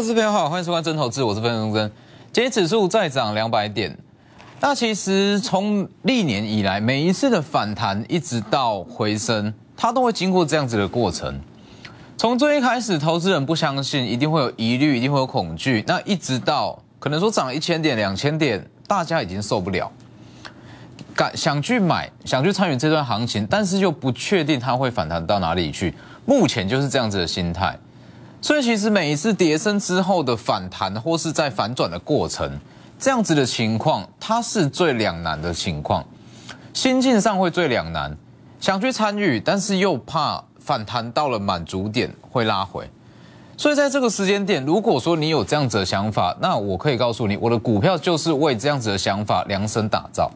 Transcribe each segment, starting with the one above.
各位朋友好，欢迎收看《真投资》，我是分钟真。今天指数再涨两百点，那其实从历年以来，每一次的反弹一直到回升，它都会经过这样子的过程。从最一开始，投资人不相信，一定会有疑虑，一定会有恐惧，那一直到可能说涨一千点、两千点，大家已经受不了，敢想去买，想去参与这段行情，但是又不确定它会反弹到哪里去。目前就是这样子的心态。所以其实每一次跌升之后的反弹，或是在反转的过程，这样子的情况，它是最两难的情况，心境上会最两难，想去参与，但是又怕反弹到了满足点会拉回。所以在这个时间点，如果说你有这样子的想法，那我可以告诉你，我的股票就是为这样子的想法量身打造，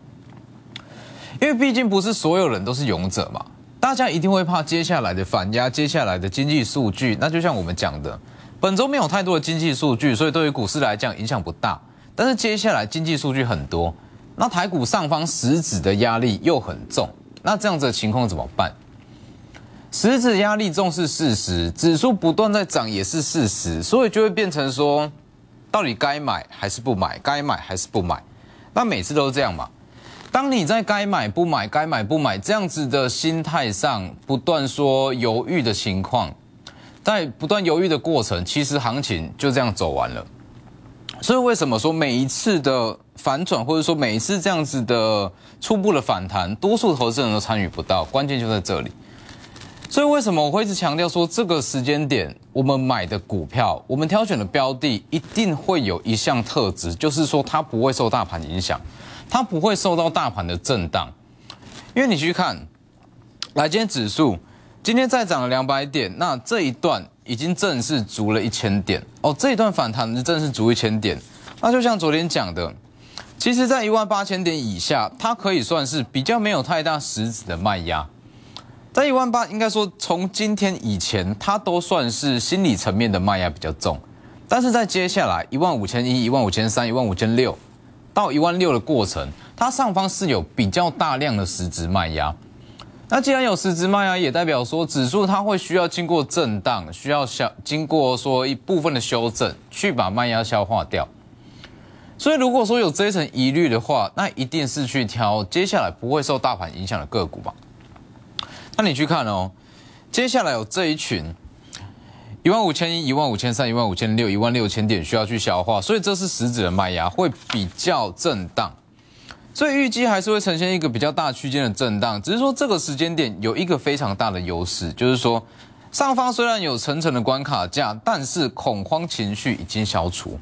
因为毕竟不是所有人都是勇者嘛。大家一定会怕接下来的反压，接下来的经济数据。那就像我们讲的，本周没有太多的经济数据，所以对于股市来讲影响不大。但是接下来经济数据很多，那台股上方十指的压力又很重，那这样子的情况怎么办？十指压力重是事实，指数不断在涨也是事实，所以就会变成说，到底该买还是不买？该买还是不买？那每次都是这样嘛？当你在该买不买、该买不买这样子的心态上不断说犹豫的情况，在不断犹豫的过程，其实行情就这样走完了。所以为什么说每一次的反转或者说每一次这样子的初步的反弹，多数投资人都参与不到？关键就在这里。所以为什么我会一直强调说，这个时间点我们买的股票，我们挑选的标的，一定会有一项特质，就是说它不会受大盘影响。它不会受到大盘的震荡，因为你去看，来今天指数今天再涨了两百点，那这一段已经正式足了一千点哦，这一段反弹是正式足一千点。那就像昨天讲的，其实在一万八千点以下，它可以算是比较没有太大实质的卖压，在一万八应该说从今天以前它都算是心理层面的卖压比较重，但是在接下来一万五千一、一万五千三、一万五千六。到一万六的过程，它上方是有比较大量的实质卖压。那既然有实质卖压，也代表说指数它会需要经过震荡，需要消经过说一部分的修正，去把卖压消化掉。所以如果说有这一层疑虑的话，那一定是去挑接下来不会受大盘影响的个股吧。那你去看哦，接下来有这一群。一万五千一、一万五千三、一万五千六、一万六千点需要去消化，所以这是实质的麦芽会比较震荡，所以预计还是会呈现一个比较大区间的震荡。只是说这个时间点有一个非常大的优势，就是说上方虽然有层层的关卡价，但是恐慌情绪已经消除。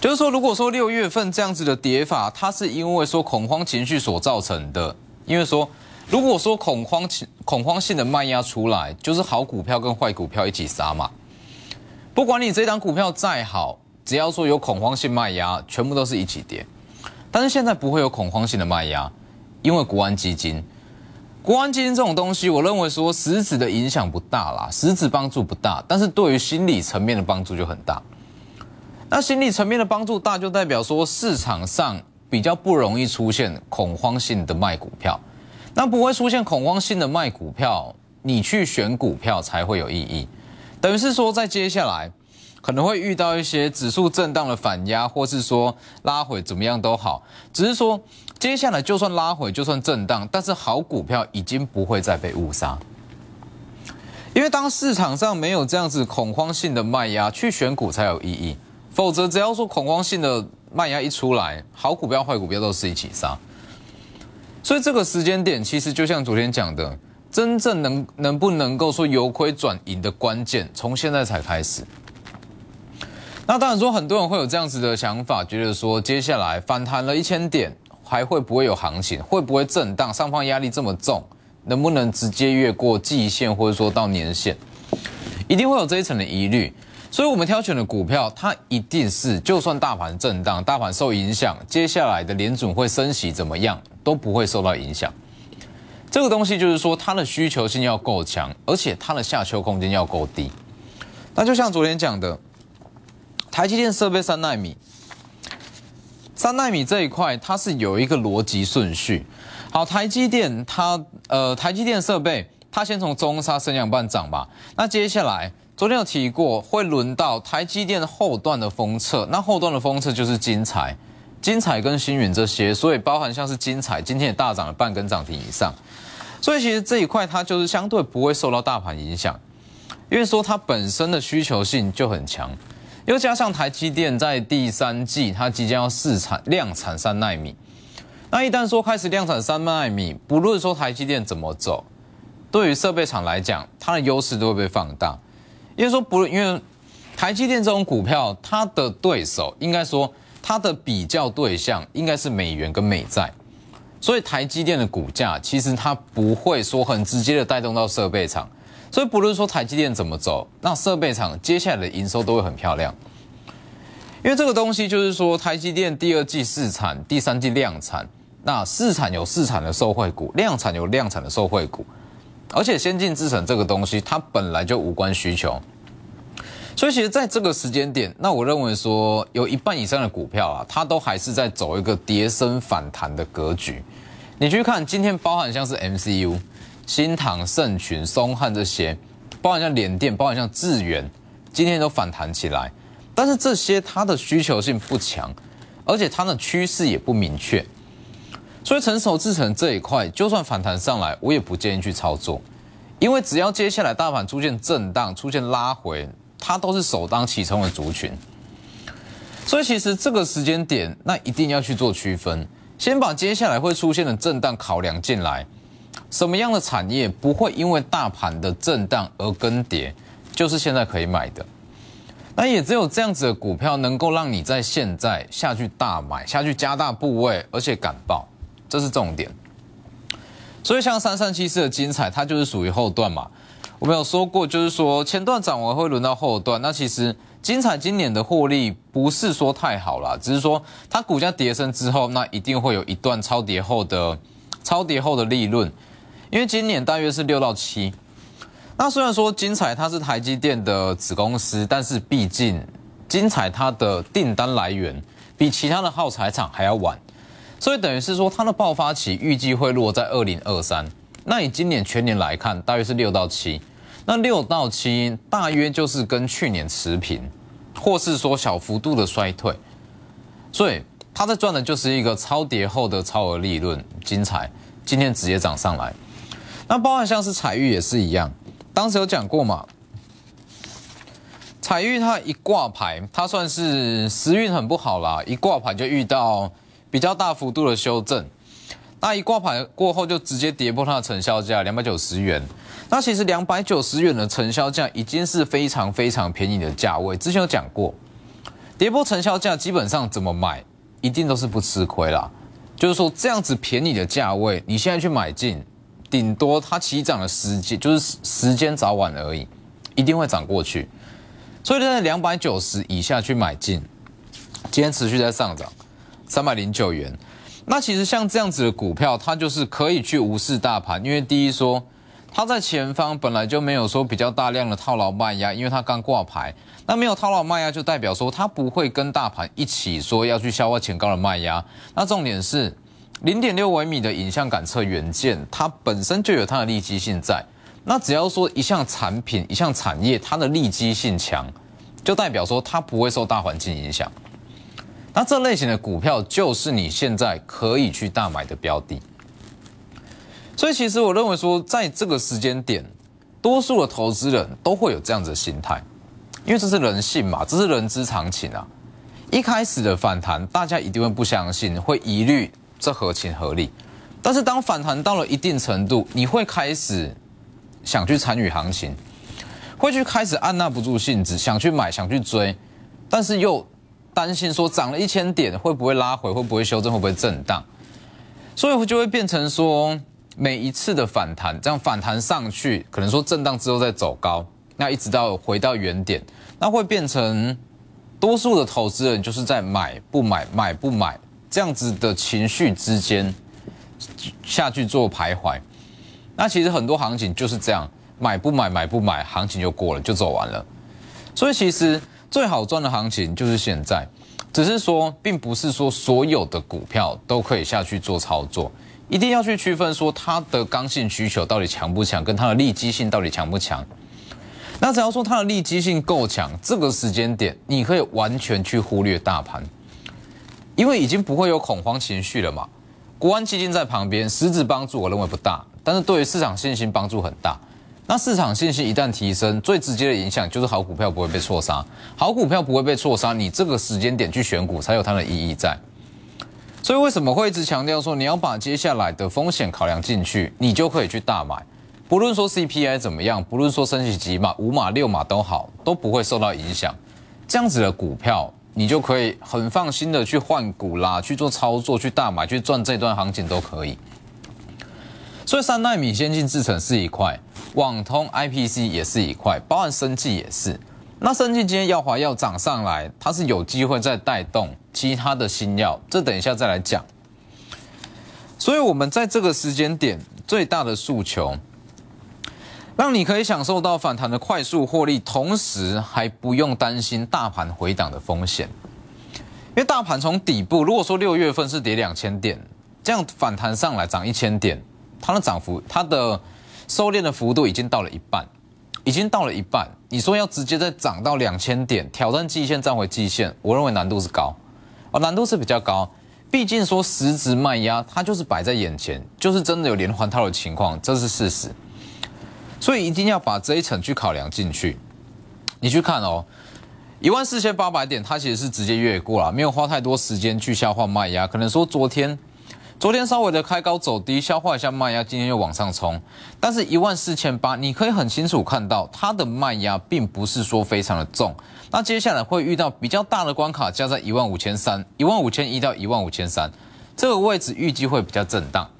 就是说，如果说六月份这样子的跌法，它是因为说恐慌情绪所造成的，因为说。如果说恐慌、恐慌性的卖压出来，就是好股票跟坏股票一起杀嘛。不管你这档股票再好，只要说有恐慌性卖压，全部都是一起跌。但是现在不会有恐慌性的卖压，因为国安基金、国安基金这种东西，我认为说实质的影响不大啦，实质帮助不大，但是对于心理层面的帮助就很大。那心理层面的帮助大，就代表说市场上比较不容易出现恐慌性的卖股票。那不会出现恐慌性的卖股票，你去选股票才会有意义。等于是说，在接下来可能会遇到一些指数震荡的反压，或是说拉回怎么样都好，只是说接下来就算拉回，就算震荡，但是好股票已经不会再被误杀，因为当市场上没有这样子恐慌性的卖压，去选股才有意义。否则，只要说恐慌性的卖压一出来，好股票、坏股票都是一起杀。所以这个时间点其实就像昨天讲的，真正能能不能够说由亏转盈的关键，从现在才开始。那当然说，很多人会有这样子的想法，觉得说接下来反弹了一千点，还会不会有行情？会不会震荡？上方压力这么重，能不能直接越过季线或者说到年线？一定会有这一层的疑虑。所以，我们挑选的股票，它一定是就算大盘震荡、大盘受影响，接下来的联储会升息怎么样，都不会受到影响。这个东西就是说，它的需求性要够强，而且它的下修空间要够低。那就像昨天讲的，台积电设备三纳米，三纳米这一块它是有一个逻辑顺序。好，台积电它呃，台积电设备它先从中沙升降半涨吧，那接下来。昨天有提过，会轮到台积电后段的封测，那后段的封测就是晶彩、晶彩跟星云这些，所以包含像是晶彩今天也大涨了半根涨停以上，所以其实这一块它就是相对不会受到大盘影响，因为说它本身的需求性就很强，又加上台积电在第三季它即将要试产量产三奈米，那一旦说开始量产三奈米，不论说台积电怎么走，对于设备厂来讲，它的优势都会被放大。因为说不，因为台积电这种股票，它的对手应该说它的比较对象应该是美元跟美债，所以台积电的股价其实它不会说很直接的带动到设备厂，所以不论说台积电怎么走，那设备厂接下来的营收都会很漂亮，因为这个东西就是说台积电第二季试产，第三季量产，那试产有试产的受惠股，量产有量产的受惠股。而且先进制程这个东西，它本来就无关需求，所以其实在这个时间点，那我认为说有一半以上的股票啊，它都还是在走一个跌升反弹的格局。你去看今天，包含像是 MCU、新唐、盛群、松汉这些，包含像联电、包含像智元，今天都反弹起来。但是这些它的需求性不强，而且它的趋势也不明确。所以成熟制成这一块，就算反弹上来，我也不建议去操作，因为只要接下来大盘出现震荡、出现拉回，它都是首当其冲的族群。所以其实这个时间点，那一定要去做区分，先把接下来会出现的震荡考量进来，什么样的产业不会因为大盘的震荡而更迭，就是现在可以买的。那也只有这样子的股票，能够让你在现在下去大买、下去加大部位，而且敢爆。这是重点，所以像三三七四的精彩，它就是属于后段嘛。我们有说过，就是说前段涨完会轮到后段。那其实精彩今年的获利不是说太好啦，只是说它股价跌升之后，那一定会有一段超跌后的超跌后的利润。因为今年大约是六到七。那虽然说精彩它是台积电的子公司，但是毕竟精彩它的订单来源比其他的耗材厂还要晚。所以等于是说，它的爆发期预计会落在二零二三。那你今年全年来看，大约是六到七。那六到七大约就是跟去年持平，或是说小幅度的衰退。所以他在赚的就是一个超跌后的超额利润。精彩，今天直接涨上来。那包含像是彩玉也是一样，当时有讲过嘛？彩玉它一挂牌，它算是时运很不好啦，一挂牌就遇到。比较大幅度的修正，那一挂牌过后就直接跌破它的成交价两百九十元。那其实两百九十元的成交价已经是非常非常便宜的价位。之前有讲过，跌破成交价基本上怎么买一定都是不吃亏啦。就是说这样子便宜的价位，你现在去买进，顶多它起涨的时间就是时间早晚而已，一定会涨过去。所以在两百九十以下去买进，今天持续在上涨。三百零九元，那其实像这样子的股票，它就是可以去无视大盘，因为第一说，它在前方本来就没有说比较大量的套牢卖压，因为它刚挂牌，那没有套牢卖压就代表说它不会跟大盘一起说要去消化前高的卖压。那重点是零点六微米的影像感测元件，它本身就有它的利基性在。那只要说一项产品、一项产业，它的利基性强，就代表说它不会受大环境影响。那这类型的股票就是你现在可以去大买的标的，所以其实我认为说，在这个时间点，多数的投资人都会有这样子的心态，因为这是人性嘛，这是人之常情啊。一开始的反弹，大家一定会不相信，会疑虑这合情合理。但是当反弹到了一定程度，你会开始想去参与行情，会去开始按捺不住性子，想去买，想去追，但是又。担心说涨了一千点会不会拉回，会不会修正，会不会震荡，所以就会变成说每一次的反弹，这样反弹上去，可能说震荡之后再走高，那一直到回到原点，那会变成多数的投资人就是在买不买，买不买这样子的情绪之间下去做徘徊。那其实很多行情就是这样，买不买，买不买，行情就过了，就走完了。所以其实。最好赚的行情就是现在，只是说，并不是说所有的股票都可以下去做操作，一定要去区分说它的刚性需求到底强不强，跟它的利基性到底强不强。那只要说它的利基性够强，这个时间点你可以完全去忽略大盘，因为已经不会有恐慌情绪了嘛。国安基金在旁边实质帮助我认为不大，但是对于市场信心帮助很大。那市场信心一旦提升，最直接的影响就是好股票不会被错杀。好股票不会被错杀，你这个时间点去选股才有它的意义在。所以为什么会一直强调说你要把接下来的风险考量进去，你就可以去大买。不论说 CPI 怎么样，不论说升息几码五码六码都好，都不会受到影响。这样子的股票，你就可以很放心的去换股啦，去做操作，去大买，去赚这段行情都可以。所以三纳米先进制程是一块。网通 IPC 也是一块，包含生技也是。那生技今天药华要涨上来，它是有机会再带动其他的新药，这等一下再来讲。所以，我们在这个时间点最大的诉求，让你可以享受到反弹的快速获利，同时还不用担心大盘回档的风险。因为大盘从底部，如果说六月份是跌两千点，这样反弹上来涨一千点，它的涨幅，它的。收敛的幅度已经到了一半，已经到了一半。你说要直接再涨到两千点，挑战季线，站回季线，我认为难度是高，啊，难度是比较高。毕竟说十质卖压，它就是摆在眼前，就是真的有连环套的情况，这是事实。所以一定要把这一层去考量进去。你去看哦，一万四千八百点，它其实是直接越过了，没有花太多时间去消化卖压，可能说昨天。昨天稍微的开高走低，消化一下卖压，今天又往上冲，但是一万四千八，你可以很清楚看到它的卖压并不是说非常的重，那接下来会遇到比较大的关卡加在一万五千三、一万五千一到一万五千三这个位置，预计会比较震荡。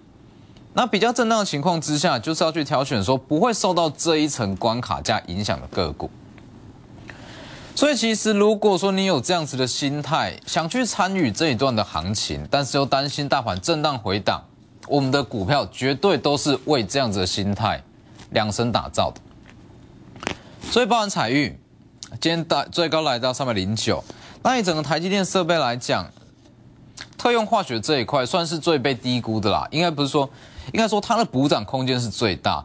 那比较震荡的情况之下，就是要去挑选说不会受到这一层关卡价影响的个股。所以其实，如果说你有这样子的心态，想去参与这一段的行情，但是又担心大盘震荡回档，我们的股票绝对都是为这样子的心态量身打造的。所以包含彩玉，今天大最高来到三百零九。那你整个台积电设备来讲，特用化学这一块算是最被低估的啦，应该不是说，应该说它的补涨空间是最大。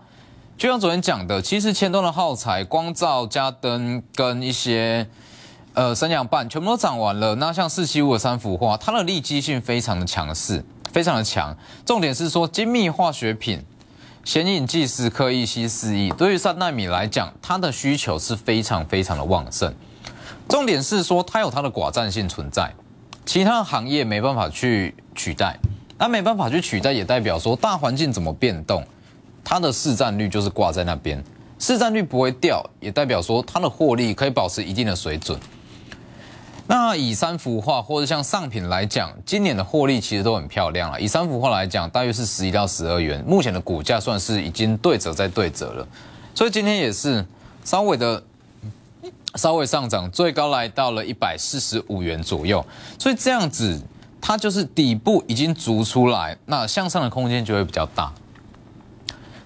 就像昨天讲的，其实前端的耗材，光照加灯跟一些呃三氧半全部都涨完了。那像四七五的三幅画，它的累积性非常的强势，非常的强。重点是说，精密化学品、显影剂是刻一吸四亿。对于三纳米来讲，它的需求是非常非常的旺盛。重点是说，它有它的寡占性存在，其他行业没办法去取代。那没办法去取代，也代表说大环境怎么变动。它的市占率就是挂在那边，市占率不会掉，也代表说它的获利可以保持一定的水准。那以三幅画或者像上品来讲，今年的获利其实都很漂亮了。以三幅画来讲，大约是十一到十二元，目前的股价算是已经对折在对折了，所以今天也是稍微的稍微上涨，最高来到了一百四十五元左右。所以这样子，它就是底部已经足出来，那向上的空间就会比较大。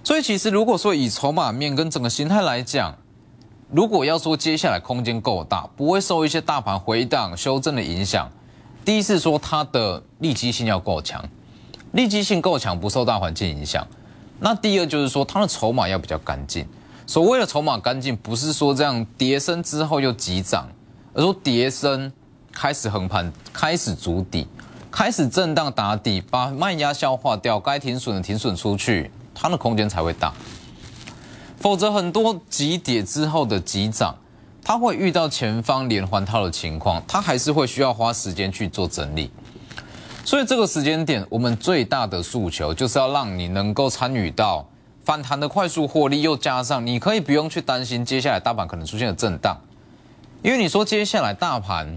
所以其实，如果说以筹码面跟整个形态来讲，如果要说接下来空间够大，不会受一些大盘回荡修正的影响，第一是说它的利基性要够强，利基性够强，不受大环境影响。那第二就是说它的筹码要比较干净。所谓的筹码干净，不是说这样叠升之后又急涨，而说叠升开始横盘，开始筑底，开始震荡打底，把卖压消化掉，该停损的停损出去。它的空间才会大，否则很多急跌之后的急涨，它会遇到前方连环套的情况，它还是会需要花时间去做整理。所以这个时间点，我们最大的诉求就是要让你能够参与到反弹的快速获利，又加上你可以不用去担心接下来大盘可能出现的震荡，因为你说接下来大盘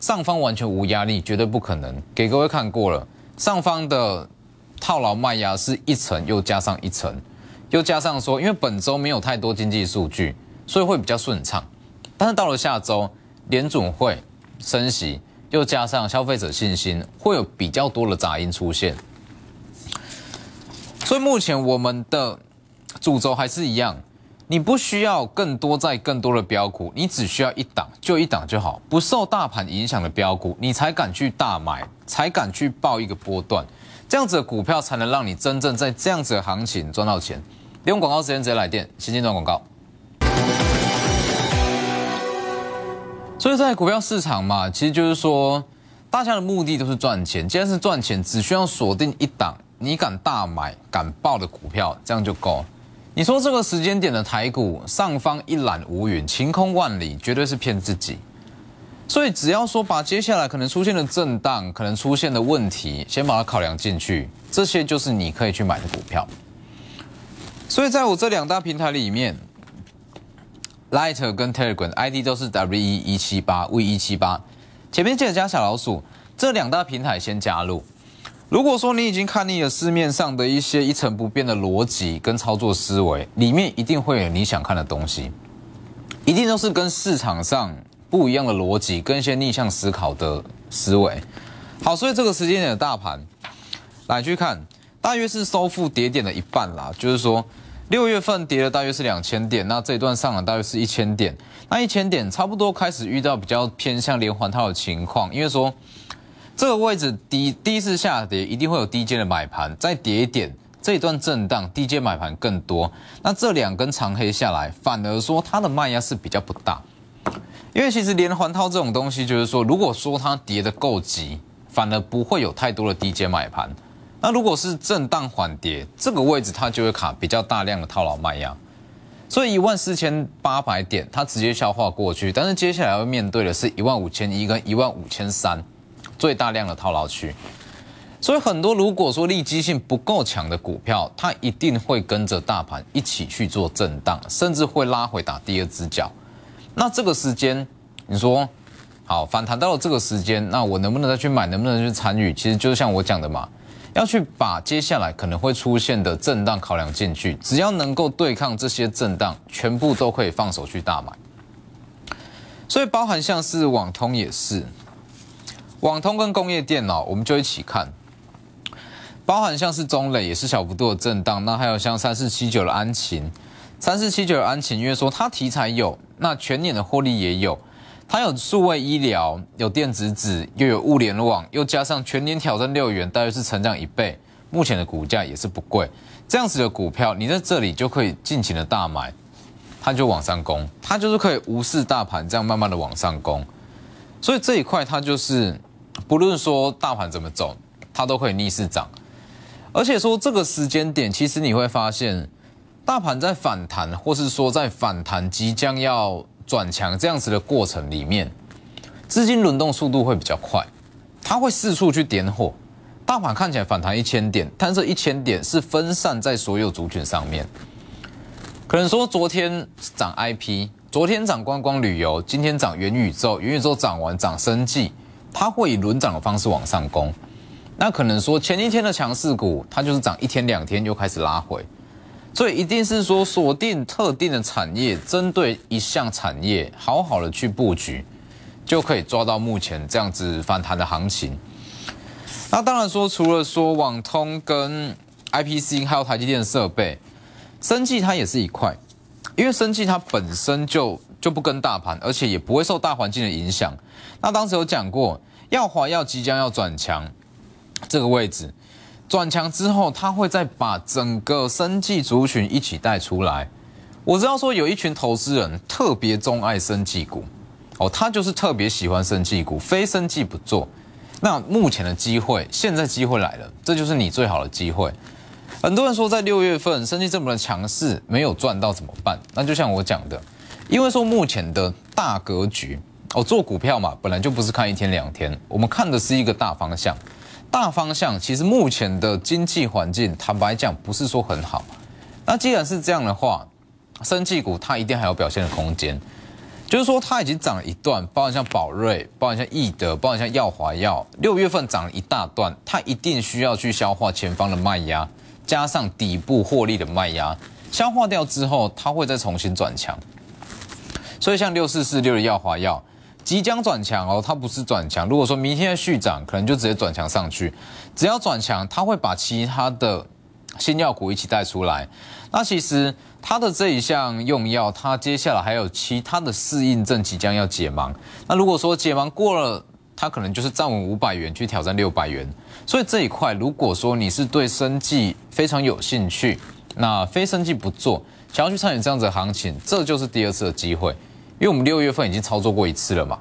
上方完全无压力，绝对不可能。给各位看过了，上方的。套牢卖压是一层又加上一层，又加上说，因为本周没有太多经济数据，所以会比较顺畅。但是到了下周，联准会升息，又加上消费者信心，会有比较多的杂音出现。所以目前我们的主轴还是一样，你不需要更多在更多的标股，你只需要一档就一档就好，不受大盘影响的标股，你才敢去大买，才敢去报一个波段。这样子的股票才能让你真正在这样子的行情赚到钱。利用广告时间直接来电，新进赚广告。所以在股票市场嘛，其实就是说，大家的目的都是赚钱。既然是赚钱，只需要锁定一档你敢大买、敢爆的股票，这样就够了。你说这个时间点的台股上方一览无云，晴空万里，绝对是骗自己。所以只要说把接下来可能出现的震荡、可能出现的问题，先把它考量进去，这些就是你可以去买的股票。所以在我这两大平台里面，Lighter 跟 Telegram ID 都是 W 一一七八 V 一七八，前面记得加小老鼠。这两大平台先加入。如果说你已经看腻了市面上的一些一成不变的逻辑跟操作思维，里面一定会有你想看的东西，一定都是跟市场上。不一样的逻辑跟一些逆向思考的思维，好，所以这个时间点的大盘来去看，大约是收复跌点的一半啦，就是说六月份跌了大约是两千点，那这一段上涨大约是一千点，那一千点差不多开始遇到比较偏向连环套的情况，因为说这个位置低第一次下跌一定会有低阶的买盘，再跌一点这一段震荡低阶买盘更多，那这两根长黑下来，反而说它的卖压是比较不大。因为其实连环套这种东西，就是说，如果说它跌得够急，反而不会有太多的低阶买盘；那如果是震荡缓跌，这个位置它就会卡比较大量的套牢卖压。所以一万四千八百点它直接消化过去，但是接下来要面对的是一万五千一跟一万五千三最大量的套牢区。所以很多如果说利基性不够强的股票，它一定会跟着大盘一起去做震荡，甚至会拉回打第二只脚。那这个时间，你说好反弹到了这个时间，那我能不能再去买？能不能去参与？其实就像我讲的嘛，要去把接下来可能会出现的震荡考量进去，只要能够对抗这些震荡，全部都可以放手去大买。所以包含像是网通也是，网通跟工业电脑我们就一起看。包含像是中磊也是小幅度的震荡，那还有像三四七九的安琴。三四七九安晨，因为说它题材有，那全年的获利也有，它有数位医疗，有电子纸，又有物联网，又加上全年挑战六元，大约是成长一倍，目前的股价也是不贵，这样子的股票，你在这里就可以尽情的大买，它就往上攻，它就是可以无视大盘，这样慢慢的往上攻，所以这一块它就是，不论说大盘怎么走，它都可以逆势涨，而且说这个时间点，其实你会发现。大盘在反弹，或是说在反弹即将要转强这样子的过程里面，资金轮动速度会比较快，它会四处去点火。大盘看起来反弹一千点，但这一千点是分散在所有族群上面。可能说昨天涨 IP，昨天涨观光旅游，今天涨元宇宙，元宇宙涨完涨生计，它会以轮涨的方式往上攻。那可能说前一天的强势股，它就是涨一天两天又开始拉回。所以一定是说锁定特定的产业，针对一项产业好好的去布局，就可以抓到目前这样子反弹的行情。那当然说，除了说网通跟 IPC 还有台积电的设备，生技它也是一块，因为生技它本身就就不跟大盘，而且也不会受大环境的影响。那当时有讲过，耀华要即将要转强这个位置。转强之后，他会再把整个生技族群一起带出来。我知道说有一群投资人特别钟爱生技股，哦，他就是特别喜欢生技股，非生技不做。那目前的机会，现在机会来了，这就是你最好的机会。很多人说在六月份生技这么的强势，没有赚到怎么办？那就像我讲的，因为说目前的大格局，哦，做股票嘛本来就不是看一天两天，我们看的是一个大方向。大方向其实目前的经济环境，坦白讲不是说很好。那既然是这样的话，生技股它一定还有表现的空间。就是说它已经涨了一段，包括像宝瑞，包括像易德，包括像药华药，六月份涨了一大段，它一定需要去消化前方的卖压，加上底部获利的卖压，消化掉之后，它会再重新转强。所以像六四四六的药华药。即将转强哦，它不是转强。如果说明天的续涨，可能就直接转强上去。只要转强，它会把其他的新药股一起带出来。那其实它的这一项用药，它接下来还有其他的适应症即将要解盲。那如果说解盲过了，它可能就是站稳五百元去挑战六百元。所以这一块，如果说你是对生计非常有兴趣，那非生计不做，想要去参与这样子的行情，这就是第二次的机会。因为我们六月份已经操作过一次了嘛，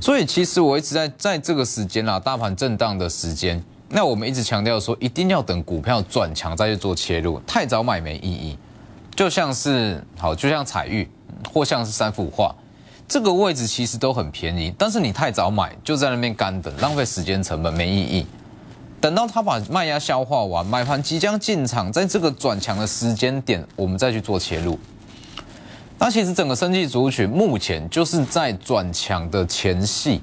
所以其实我一直在在这个时间啦，大盘震荡的时间，那我们一直强调说，一定要等股票转强再去做切入，太早买没意义。就像是好，就像彩玉或像是三幅画，这个位置其实都很便宜，但是你太早买就在那边干等，浪费时间成本没意义。等到他把卖压消化完，买盘即将进场，在这个转强的时间点，我们再去做切入。那其实整个升绩族群目前就是在转强的前戏，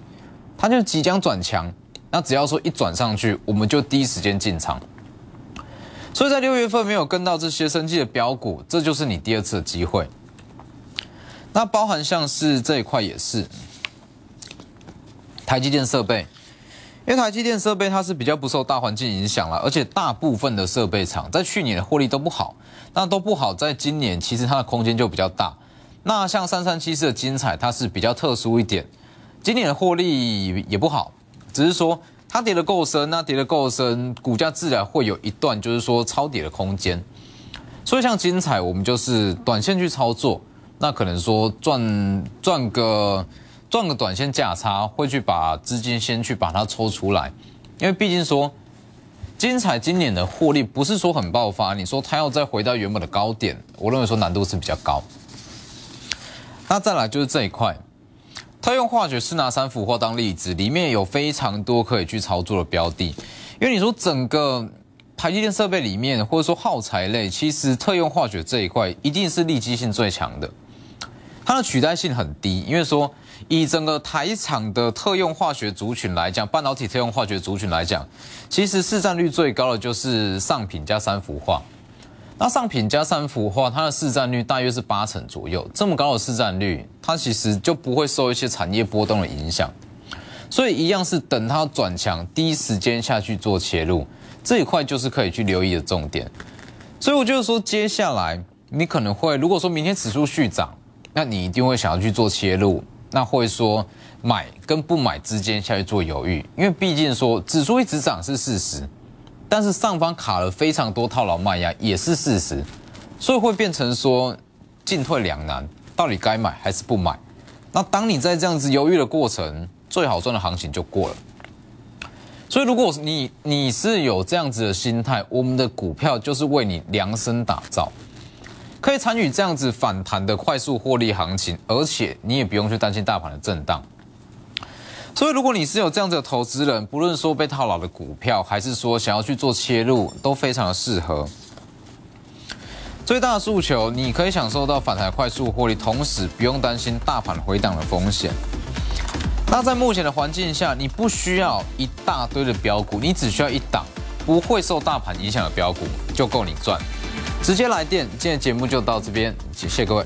它就即将转强。那只要说一转上去，我们就第一时间进场。所以在六月份没有跟到这些升绩的标股，这就是你第二次的机会。那包含像是这一块也是，台积电设备，因为台积电设备它是比较不受大环境影响了，而且大部分的设备厂在去年的获利都不好，那都不好，在今年其实它的空间就比较大。那像三三七四的精彩，它是比较特殊一点，今年的获利也不好，只是说它跌的够深，那跌的够深，股价自然会有一段就是说抄底的空间。所以像精彩，我们就是短线去操作，那可能说赚赚个赚个短线价差，会去把资金先去把它抽出来，因为毕竟说精彩今年的获利不是说很爆发，你说它要再回到原本的高点，我认为说难度是比较高。那再来就是这一块，他用化学是拿三氟化当例子，里面有非常多可以去操作的标的，因为你说整个台积电设备里面，或者说耗材类，其实特用化学这一块一定是利基性最强的，它的取代性很低，因为说以整个台厂的特用化学族群来讲，半导体特用化学族群来讲，其实市占率最高的就是上品加三氟化。那上品加三幅的话，它的市占率大约是八成左右，这么高的市占率，它其实就不会受一些产业波动的影响，所以一样是等它转强，第一时间下去做切入，这一块就是可以去留意的重点。所以我就是说，接下来你可能会，如果说明天指数续涨，那你一定会想要去做切入，那会说买跟不买之间下去做犹豫，因为毕竟说指数一直涨是事实。但是上方卡了非常多套牢卖压也是事实，所以会变成说进退两难，到底该买还是不买？那当你在这样子犹豫的过程，最好赚的行情就过了。所以如果你你是有这样子的心态，我们的股票就是为你量身打造，可以参与这样子反弹的快速获利行情，而且你也不用去担心大盘的震荡。所以，如果你是有这样子的投资人，不论说被套牢的股票，还是说想要去做切入，都非常的适合。最大的诉求，你可以享受到反弹快速获利，同时不用担心大盘回档的风险。那在目前的环境下，你不需要一大堆的标股，你只需要一档不会受大盘影响的标股，就够你赚。直接来电，今天节目就到这边，谢谢各位。